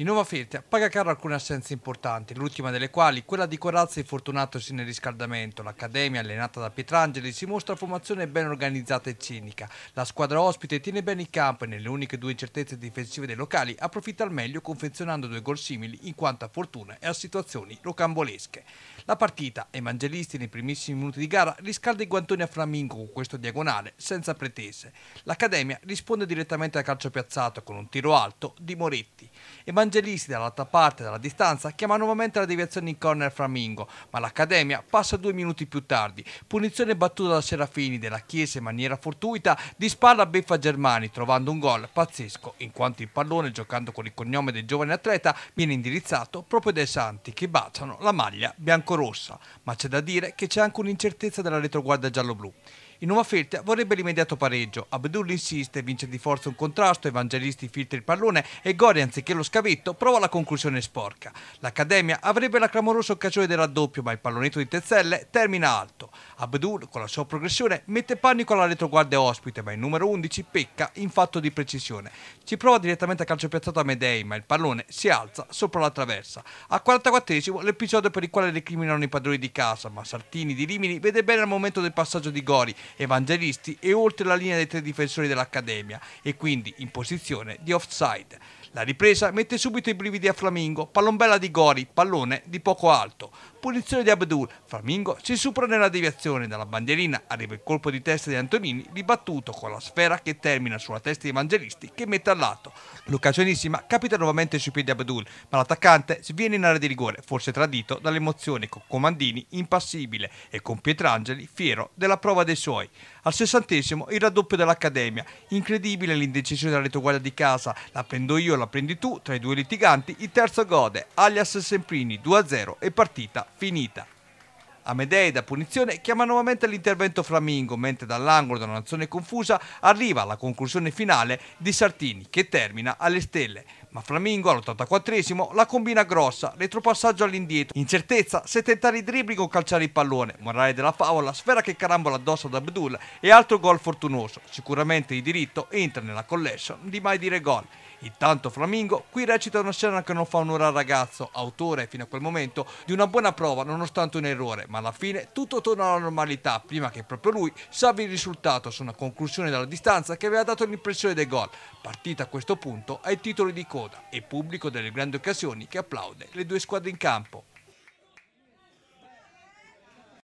In Nuova Firtia paga caro alcune assenze importanti, l'ultima delle quali quella di Corazzi fortunatosi nel riscaldamento. L'Accademia, allenata da Pietrangeli, si mostra formazione ben organizzata e cinica. La squadra ospite tiene bene il campo e nelle uniche due incertezze difensive dei locali approfitta al meglio confezionando due gol simili in quanto a fortuna e a situazioni rocambolesche. La partita, Evangelisti nei primissimi minuti di gara, riscalda i guantoni a Flamingo con questo diagonale senza pretese. L'Accademia risponde direttamente al calcio piazzato con un tiro alto di Moretti. Evangelisti Evangelisti dall'altra parte dalla distanza chiama nuovamente la deviazione in corner Flamingo, ma l'Accademia passa due minuti più tardi. Punizione battuta da Serafini della Chiesa in maniera fortuita, di spalla beffa Germani trovando un gol pazzesco in quanto il pallone giocando con il cognome del giovane atleta viene indirizzato proprio dai Santi che baciano la maglia biancorossa. Ma c'è da dire che c'è anche un'incertezza della retroguardia giallo-blu. In nuova Feltria vorrebbe l'immediato pareggio. Abdul insiste, vince di forza un contrasto, Evangelisti filtra il pallone e Gori, anziché lo scavetto, prova la conclusione sporca. L'Accademia avrebbe la clamorosa occasione del raddoppio, ma il pallonetto di Tezzelle termina alto. Abdul, con la sua progressione, mette panico alla retroguardia ospite, ma il numero 11 pecca in fatto di precisione. Ci prova direttamente a calcio piazzato a Medei, ma il pallone si alza sopra la traversa. A 44 l'episodio per il quale recriminano i padroni di casa, ma Sartini di Rimini vede bene al momento del passaggio di Gori, Evangelisti e oltre la linea dei tre difensori dell'Accademia, e quindi in posizione di offside. La ripresa mette subito i brividi a Flamingo, pallombella di Gori, pallone di poco alto punizione di Abdul, Flamingo si supera nella deviazione, dalla bandierina arriva il colpo di testa di Antonini, ribattuto con la sfera che termina sulla testa di Evangelisti che mette lato. L'occasionissima capita nuovamente sui piedi di Abdul, ma l'attaccante sviene in area di rigore, forse tradito dall'emozione con Comandini impassibile e con Pietrangeli fiero della prova dei suoi. Al sessantesimo il raddoppio dell'Accademia, incredibile l'indecisione della retroguardia di casa, la prendo io, la prendi tu, tra i due litiganti il terzo gode, alias Semprini 2-0 e partita finita. Amedei da punizione chiama nuovamente l'intervento Flamingo, mentre dall'angolo da un'azione confusa arriva la conclusione finale di Sartini, che termina alle stelle. Ma Flamingo all'84esimo la combina grossa, retropassaggio all'indietro, incertezza se tentare i dribbling o calciare il pallone, morale della favola, sfera che carambola addosso ad Abdul e altro gol fortunoso. Sicuramente di diritto entra nella collection di mai dire gol. Intanto Flamingo qui recita una scena che non fa onore al ragazzo, autore fino a quel momento di una buona prova nonostante un errore, ma alla fine tutto torna alla normalità prima che proprio lui salvi il risultato su una conclusione dalla distanza che aveva dato l'impressione dei gol. Partita a questo punto ai titoli di coda e pubblico delle grandi occasioni che applaude le due squadre in campo.